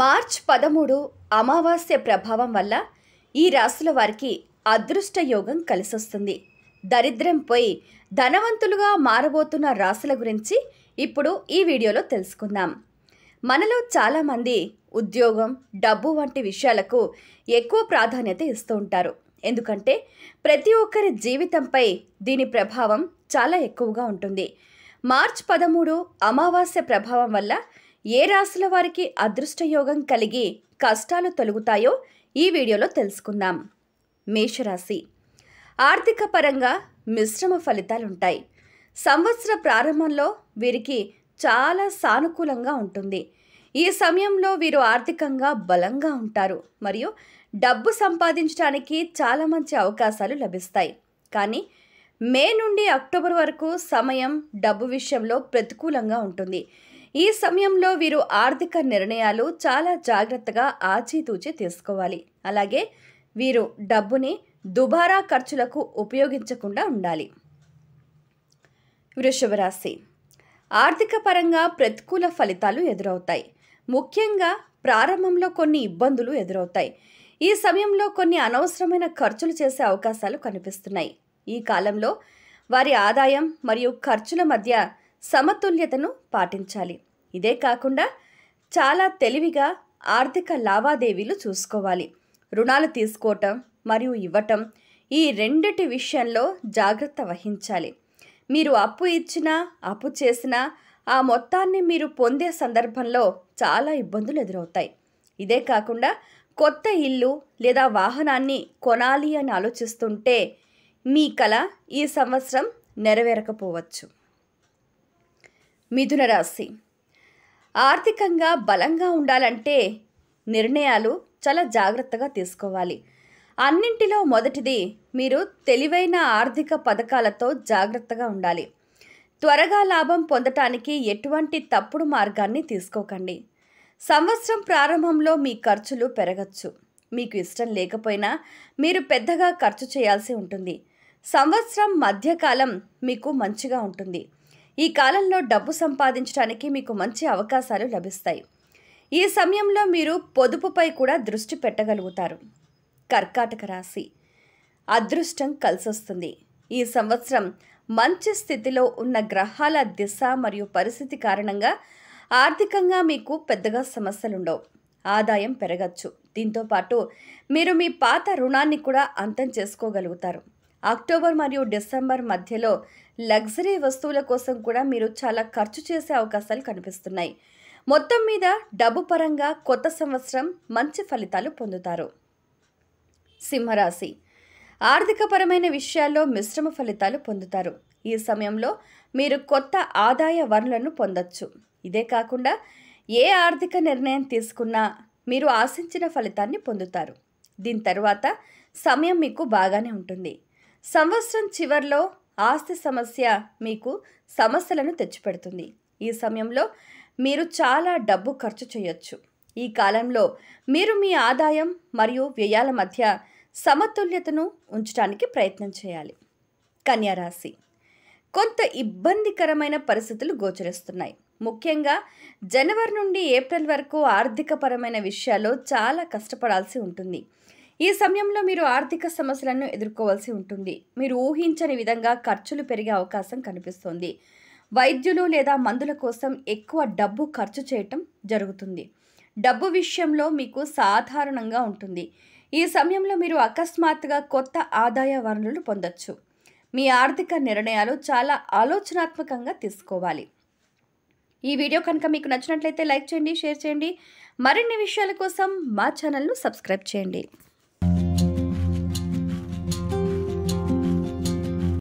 March పదమూడు అమావాస్య ప్రభావం వల్ల ఈ రాశుల వారికి అదృష్ట యోగం కలిసొస్తుంది దరిద్రం పోయి ధనవంతులుగా మారబోతున్న రాశుల గురించి ఇప్పుడు ఈ వీడియోలో తెలుసుకుందాం మనలో చాలామంది ఉద్యోగం డబ్బు వంటి విషయాలకు ఎక్కువ ప్రాధాన్యత ఇస్తూ ఉంటారు ఎందుకంటే ప్రతి ఒక్కరి జీవితంపై దీని ప్రభావం చాలా ఎక్కువగా ఉంటుంది మార్చ్ పదమూడు అమావాస్య ప్రభావం వల్ల ఏ రాశుల వారికి అదృష్టయోగం కలిగి కష్టాలు తొలుగుతాయో ఈ వీడియోలో తెలుసుకుందాం మేషరాశి ఆర్థిక పరంగా మిశ్రమ ఫలితాలుంటాయి సంవత్సర ప్రారంభంలో వీరికి చాలా సానుకూలంగా ఉంటుంది ఈ సమయంలో వీరు ఆర్థికంగా బలంగా ఉంటారు మరియు డబ్బు సంపాదించడానికి చాలా మంచి అవకాశాలు లభిస్తాయి కానీ మే నుండి అక్టోబర్ వరకు సమయం డబ్బు విషయంలో ప్రతికూలంగా ఉంటుంది ఈ సమయంలో వీరు ఆర్థిక నిర్ణయాలు చాలా జాగ్రత్తగా ఆచితూచి తీసుకోవాలి అలాగే వీరు డబ్బుని దుబారా ఖర్చులకు ఉపయోగించకుండా ఉండాలి వృషభరాశి ఆర్థిక పరంగా ప్రతికూల ఫలితాలు ఎదురవుతాయి ముఖ్యంగా ప్రారంభంలో కొన్ని ఇబ్బందులు ఎదురవుతాయి ఈ సమయంలో కొన్ని అనవసరమైన ఖర్చులు చేసే అవకాశాలు కనిపిస్తున్నాయి ఈ కాలంలో వారి ఆదాయం మరియు ఖర్చుల మధ్య సమతుల్యతను పాటించాలి ఇదే కాకుండా చాలా తెలివిగా ఆర్థిక లావాదేవీలు చూసుకోవాలి రుణాలు తీసుకోవటం మరియు ఇవ్వటం ఈ రెండిటి విషయంలో జాగ్రత్త వహించాలి మీరు అప్పు ఇచ్చినా అప్పు చేసినా ఆ మొత్తాన్ని మీరు పొందే సందర్భంలో చాలా ఇబ్బందులు ఎదురవుతాయి ఇదే కాకుండా కొత్త ఇల్లు లేదా వాహనాన్ని కొనాలి అని ఆలోచిస్తుంటే మీ కళ ఈ సంవత్సరం నెరవేరకపోవచ్చు మిథున రాశి ఆర్థికంగా బలంగా ఉండాలంటే నిర్ణయాలు చాలా జాగ్రత్తగా తీసుకోవాలి అన్నింటిలో మొదటిది మీరు తెలివైన ఆర్థిక పథకాలతో జాగ్రత్తగా ఉండాలి త్వరగా లాభం పొందటానికి ఎటువంటి తప్పుడు మార్గాన్ని తీసుకోకండి సంవత్సరం ప్రారంభంలో మీ ఖర్చులు పెరగచ్చు మీకు ఇష్టం లేకపోయినా మీరు పెద్దగా ఖర్చు చేయాల్సి ఉంటుంది సంవత్సరం మధ్యకాలం మీకు మంచిగా ఉంటుంది ఈ కాలంలో డబ్బు సంపాదించడానికి మీకు మంచి అవకాశాలు లభిస్తాయి ఈ సమయంలో మీరు పొదుపుపై కూడా దృష్టి పెట్టగలుగుతారు కర్కాటక రాశి అదృష్టం కలిసొస్తుంది ఈ సంవత్సరం మంచి స్థితిలో ఉన్న గ్రహాల దిశ మరియు పరిస్థితి కారణంగా ఆర్థికంగా మీకు పెద్దగా సమస్యలుండవు ఆదాయం పెరగచ్చు దీంతోపాటు మీరు మీ పాత రుణాన్ని కూడా అంతం చేసుకోగలుగుతారు అక్టోబర్ మరియు డిసెంబర్ మధ్యలో లగ్జరీ వస్తువుల కోసం కూడా మీరు చాలా ఖర్చు చేసే అవకాశాలు కనిపిస్తున్నాయి మొత్తం మీద డబ్బు పరంగా కొత్త సంవత్సరం మంచి ఫలితాలు పొందుతారు సింహరాశి ఆర్థికపరమైన విషయాల్లో మిశ్రమ ఫలితాలు పొందుతారు ఈ సమయంలో మీరు కొత్త ఆదాయ వనరులను పొందొచ్చు ఇదే కాకుండా ఏ ఆర్థిక నిర్ణయం తీసుకున్నా మీరు ఆశించిన ఫలితాన్ని పొందుతారు దీని తర్వాత సమయం మీకు బాగానే ఉంటుంది సంవత్సరం చివరిలో ఆస్తి సమస్య మీకు సమస్యలను తెచ్చిపెడుతుంది ఈ సమయంలో మీరు చాలా డబ్బు ఖర్చు చేయొచ్చు ఈ కాలంలో మీరు మీ ఆదాయం మరియు వ్యయాల మధ్య సమతుల్యతను ఉంచడానికి ప్రయత్నం చేయాలి కన్యారాశి కొంత ఇబ్బందికరమైన పరిస్థితులు గోచరిస్తున్నాయి ముఖ్యంగా జనవరి నుండి ఏప్రిల్ వరకు ఆర్థికపరమైన విషయాల్లో చాలా కష్టపడాల్సి ఉంటుంది ఈ సమయంలో మీరు ఆర్థిక సమస్యలను ఎదుర్కోవాల్సి ఉంటుంది మీరు ఊహించని విధంగా ఖర్చులు పెరిగే అవకాశం కనిపిస్తుంది వైద్యులు లేదా మందుల కోసం ఎక్కువ డబ్బు ఖర్చు చేయటం జరుగుతుంది డబ్బు విషయంలో మీకు సాధారణంగా ఉంటుంది ఈ సమయంలో మీరు అకస్మాత్తుగా కొత్త ఆదాయ వనరులు పొందొచ్చు మీ ఆర్థిక నిర్ణయాలు చాలా ఆలోచనాత్మకంగా తీసుకోవాలి ఈ వీడియో కనుక మీకు నచ్చినట్లయితే లైక్ చేయండి షేర్ చేయండి మరిన్ని విషయాల కోసం మా ఛానల్ను సబ్స్క్రైబ్ చేయండి